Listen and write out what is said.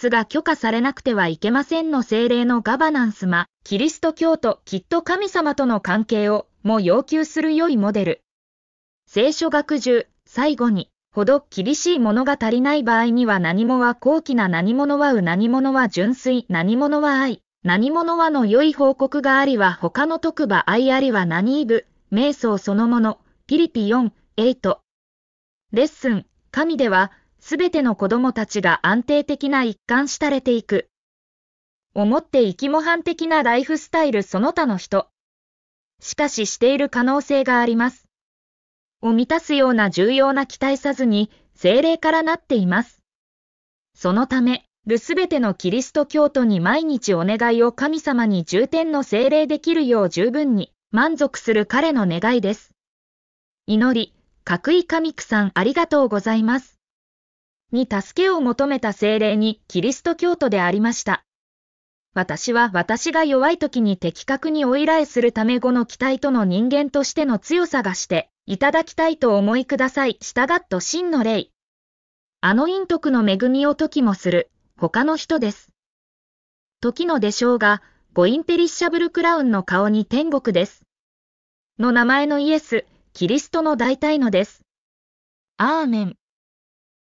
出が許可されなくてはいけませんの精霊のガバナンスま、キリスト教ときっと神様との関係をも要求する良いモデル。聖書学中、最後に、ほど厳しいものが足りない場合には何もは高貴な何者はう何者は純粋何者は愛何者はの良い報告がありは他の特馬愛ありは何イブ瞑想そのものピリピ4、8レッスン神ではすべての子供たちが安定的な一貫したれていく。思って生き模範的なライフスタイルその他の人。しかししている可能性があります。を満たすような重要な期待さずに、精霊からなっています。そのため、るすべてのキリスト教徒に毎日お願いを神様に重点の精霊できるよう十分に満足する彼の願いです。祈り、角井神久さんありがとうございます。に助けを求めた精霊にキリスト教徒でありました。私は私が弱い時に的確にお依頼するため後の期待との人間としての強さがして、いただきたいと思いください。従っと真の霊。あの陰徳の恵みを時もする、他の人です。時のでしょうが、ゴインペリッシャブルクラウンの顔に天国です。の名前のイエス、キリストの大体のです。アーメン。